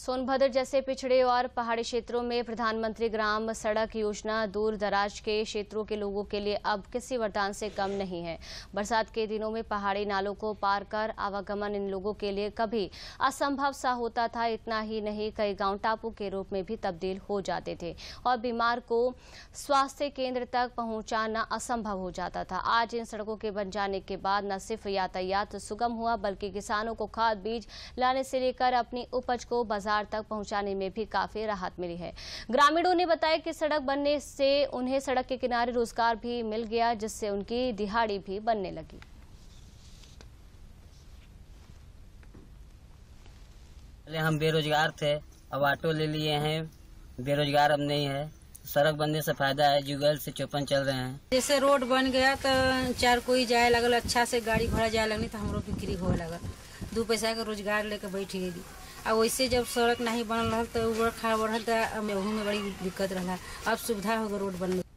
सोनभद्र जैसे पिछड़े और पहाड़ी क्षेत्रों में प्रधानमंत्री ग्राम सड़क योजना दूर दराज के क्षेत्रों के लोगों के लिए अब किसी वरदान से कम नहीं है बरसात के दिनों में पहाड़ी नालों को पार कर आवागमन इन लोगों के लिए कभी असंभव सा होता था इतना ही नहीं कई गांव टापू के रूप में भी तब्दील हो जाते थे और बीमार को स्वास्थ्य केंद्र तक पहुंचाना असंभव हो जाता था आज इन सड़कों के बन जाने के बाद न सिर्फ यातायात सुगम हुआ बल्कि किसानों को खाद बीज लाने से लेकर अपनी उपज को बाजार बाजार तक पहुंचाने में भी काफी राहत मिली है ग्रामीणों ने बताया कि सड़क बनने से उन्हें सड़क के किनारे रोजगार भी मिल गया जिससे उनकी दिहाड़ी भी बनने लगी हम बेरोजगार थे अब ऑटो ले लिए हैं बेरोजगार अब नहीं है सड़क बनने से फायदा है जुगल से चौपन चल रहे हैं जैसे रोड बन गया तो चार कोई जाए लगल अच्छा से गाड़ी घोड़ा जाए लगनी तो हम लोग बिक्री हो लगा दो पैसा का रोजगार लेकर बैठी गई आ वैसे जब सड़क नहीं बनल रहा तो उबड़ खाबड़ तो में बड़ी दिक्कत रहा अब सुविधा होगा रोड बनने